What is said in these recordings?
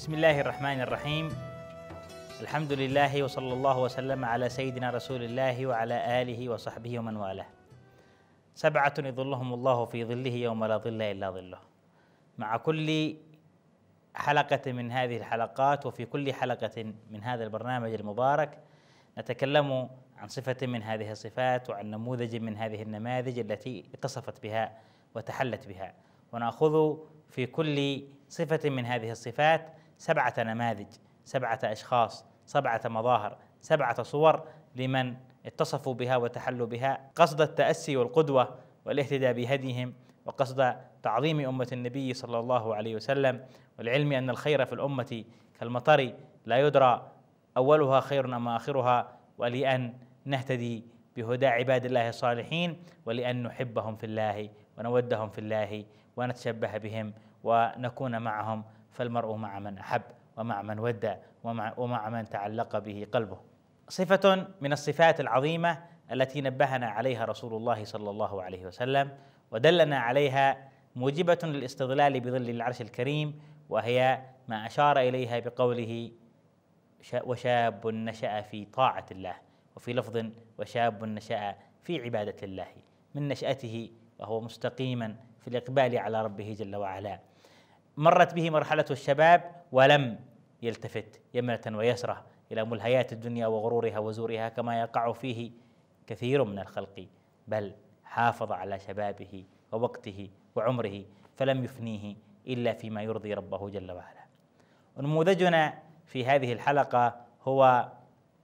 بسم الله الرحمن الرحيم الحمد لله وصلى الله وسلم على سيدنا رسول الله وعلى آله وصحبه ومن والاه سبعة يظلهم الله في ظله يوم لا ظل إلا ظله مع كل حلقة من هذه الحلقات وفي كل حلقة من هذا البرنامج المبارك نتكلم عن صفة من هذه الصفات وعن نموذج من هذه النماذج التي اتصفت بها وتحلت بها وناخذ في كل صفة من هذه الصفات سبعة نماذج سبعة أشخاص سبعة مظاهر سبعة صور لمن اتصفوا بها وتحلوا بها قصد التأسي والقدوة والاهتداء بهديهم وقصد تعظيم أمة النبي صلى الله عليه وسلم والعلم أن الخير في الأمة كالمطر لا يدرى أولها خير أم آخرها ولأن نهتدي بهدى عباد الله الصالحين ولأن نحبهم في الله ونودهم في الله ونتشبه بهم ونكون معهم فالمرء مع من احب ومع من ودى ومع, ومع من تعلق به قلبه صفه من الصفات العظيمه التي نبهنا عليها رسول الله صلى الله عليه وسلم ودلنا عليها موجبه للاستظلال بظل العرش الكريم وهي ما اشار اليها بقوله وشاب نشا في طاعه الله وفي لفظ وشاب نشا في عباده الله من نشاته وهو مستقيما في الاقبال على ربه جل وعلا مرت به مرحلة الشباب ولم يلتفت يمنة ويسرة إلى ملهيات الدنيا وغرورها وزورها كما يقع فيه كثير من الخلق بل حافظ على شبابه ووقته وعمره فلم يفنيه إلا فيما يرضي ربه جل وعلا نموذجنا في هذه الحلقة هو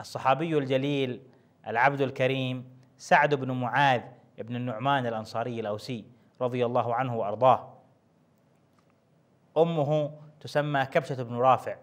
الصحابي الجليل العبد الكريم سعد بن معاذ بن النعمان الأنصاري الأوسي رضي الله عنه وأرضاه أمه تسمى كبشة بن رافع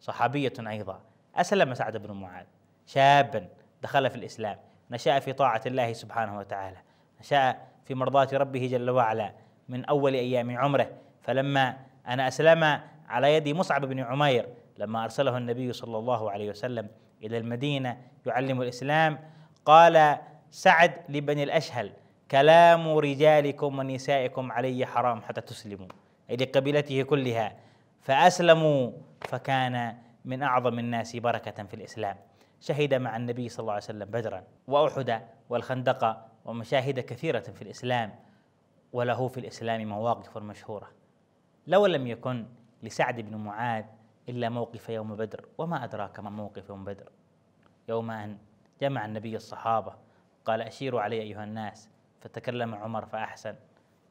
صحابية أيضا أسلم سعد بن معاذ شابا دخل في الإسلام نشأ في طاعة الله سبحانه وتعالى نشأ في مرضاة ربه جل وعلا من أول أيام عمره فلما أنا أسلم على يد مصعب بن عمير لما أرسله النبي صلى الله عليه وسلم إلى المدينة يعلم الإسلام قال سعد لبني الأشهل كلام رجالكم ونسائكم علي حرام حتى تسلموا لقبيلته كلها فأسلموا فكان من أعظم الناس بركة في الإسلام شهد مع النبي صلى الله عليه وسلم بدرا وأحد والخندق ومشاهد كثيرة في الإسلام وله في الإسلام مواقف مشهورة لو لم يكن لسعد بن معاذ إلا موقف يوم بدر وما أدراك ما موقف يوم بدر يوم أن جمع النبي الصحابة قال أشيروا علي أيها الناس فتكلم عمر فأحسن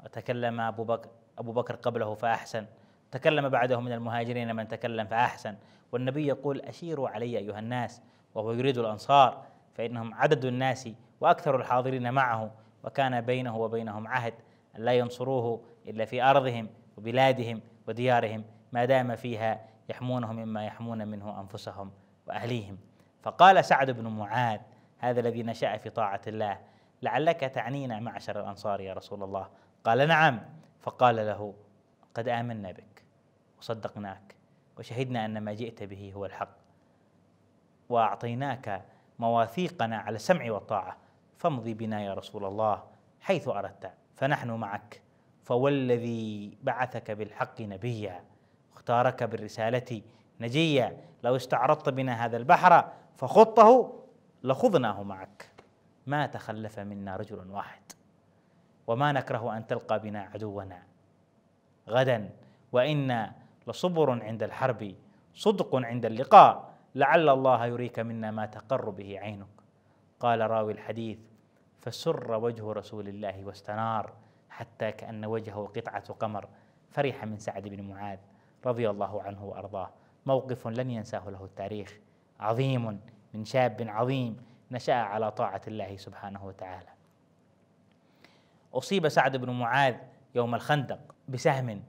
وتكلم أبو بكر أبو بكر قبله فأحسن تكلم بعده من المهاجرين من تكلم فأحسن والنبي يقول أشيروا علي أيها الناس وهو يريد الأنصار فإنهم عدد الناس وأكثر الحاضرين معه وكان بينه وبينهم عهد أن لا ينصروه إلا في أرضهم وبلادهم وديارهم ما دام فيها يحمونهم مما يحمون منه أنفسهم وأهليهم فقال سعد بن معاذ هذا الذي نشأ في طاعة الله لعلك تعنينا معشر الأنصار يا رسول الله قال نعم فقال له قد آمنا بك وصدقناك وشهدنا أن ما جئت به هو الحق وأعطيناك مواثيقنا على السمع والطاعة فامضي بنا يا رسول الله حيث أردت فنحن معك فوالذي بعثك بالحق نبيا اختارك بالرسالة نجيا لو استعرضت بنا هذا البحر فخطه لخضناه معك ما تخلف منا رجل واحد وما نكره ان تلقى بنا عدونا غدا وانا لصبر عند الحرب صدق عند اللقاء لعل الله يريك منا ما تقر به عينك قال راوي الحديث فسر وجه رسول الله واستنار حتى كان وجهه قطعه قمر فرح من سعد بن معاذ رضي الله عنه وارضاه موقف لن ينساه له التاريخ عظيم من شاب عظيم نشا على طاعه الله سبحانه وتعالى أصيب سعد بن معاذ يوم الخندق بسهم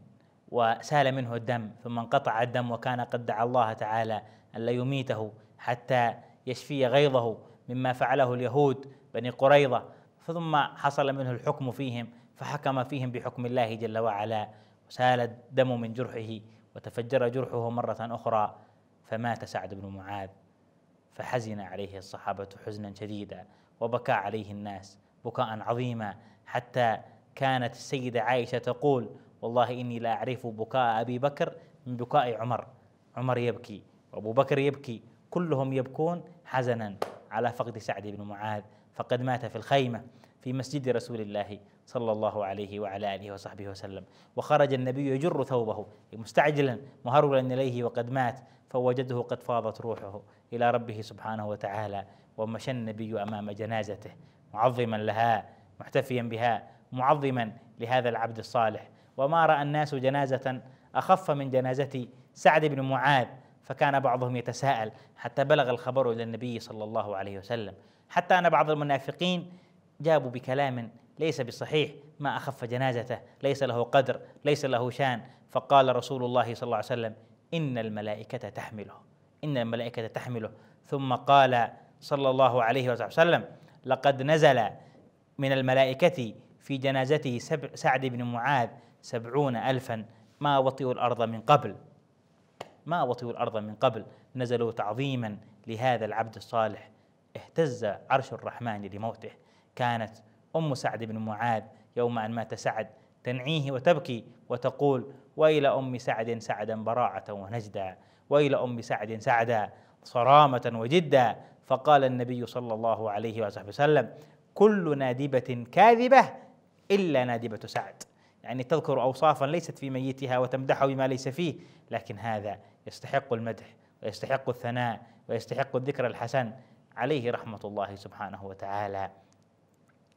وسال منه الدم ثم انقطع الدم وكان قد دعا الله تعالى أن لا يميته حتى يشفي غيظه مما فعله اليهود بني قريظة ثم حصل منه الحكم فيهم فحكم فيهم بحكم الله جل وعلا وسال الدم من جرحه وتفجر جرحه مرة أخرى فمات سعد بن معاذ فحزن عليه الصحابة حزنا شديدا وبكى عليه الناس بكاء عظيما حتى كانت السيدة عائشة تقول والله إني لا أعرف بكاء أبي بكر من بكاء عمر عمر يبكي وأبو بكر يبكي كلهم يبكون حزنا على فقد سعد بن معاذ فقد مات في الخيمة في مسجد رسول الله صلى الله عليه وعلى آله وصحبه وسلم وخرج النبي يجر ثوبه مستعجلا مهرولا إليه وقد مات فوجده قد فاضت روحه إلى ربه سبحانه وتعالى ومشى النبي أمام جنازته معظما لها محتفيا بها معظما لهذا العبد الصالح وما راى الناس جنازه اخف من جنازه سعد بن معاذ فكان بعضهم يتساءل حتى بلغ الخبر الى النبي صلى الله عليه وسلم حتى ان بعض المنافقين جابوا بكلام ليس بصحيح ما اخف جنازته ليس له قدر ليس له شان فقال رسول الله صلى الله عليه وسلم ان الملائكه تحمله ان الملائكه تحمله ثم قال صلى الله عليه وسلم لقد نزل من الملائكة في جنازته سعد بن معاذ سبعون ألفا ما وطئوا الأرض من قبل ما وطئوا الأرض من قبل نزلوا تعظيما لهذا العبد الصالح اهتز عرش الرحمن لموته كانت أم سعد بن معاذ يوم أن مات سعد تنعيه وتبكي وتقول وإلى أم سعد سعدا براعة ونجدا وإلى أم سعد سعدا صرامة وجدا فقال النبي صلى الله عليه وسلم كل نادبة كاذبة إلا نادبة سعد يعني تذكر أوصافا ليست في ميتها وتمدحه بما ليس فيه لكن هذا يستحق المدح ويستحق الثناء ويستحق الذكر الحسن عليه رحمة الله سبحانه وتعالى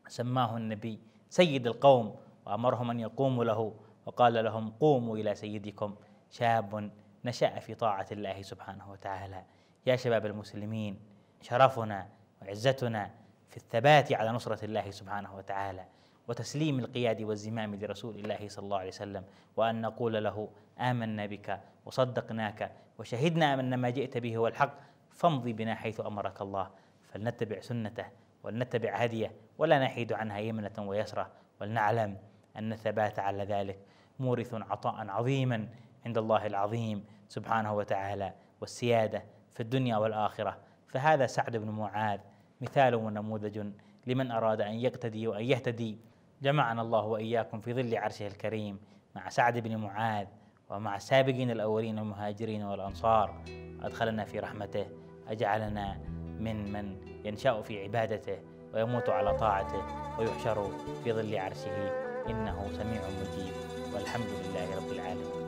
سماه النبي سيد القوم وأمرهم أن يقوموا له وقال لهم قوموا إلى سيدكم شاب نشأ في طاعة الله سبحانه وتعالى يا شباب المسلمين شرفنا وعزتنا في الثبات على نصرة الله سبحانه وتعالى وتسليم القياد والزمام لرسول الله صلى الله عليه وسلم وأن نقول له آمنا بك وصدقناك وشهدنا أن ما جئت به هو الحق فامضي بنا حيث أمرك الله فلنتبع سنته ولنتبع هديه ولا نحيد عنها يمنة ويسرة ولنعلم أن الثبات على ذلك مورث عطاء عظيما عند الله العظيم سبحانه وتعالى والسيادة في الدنيا والآخرة فهذا سعد بن معاذ مثال ونموذج لمن أراد أن يقتدي وأن يهتدي جمعنا الله وإياكم في ظل عرشه الكريم مع سعد بن معاذ ومع السابقين الأولين المهاجرين والأنصار أدخلنا في رحمته أجعلنا من من ينشأ في عبادته ويموت على طاعته ويحشر في ظل عرشه إنه سميع مجيب والحمد لله رب العالمين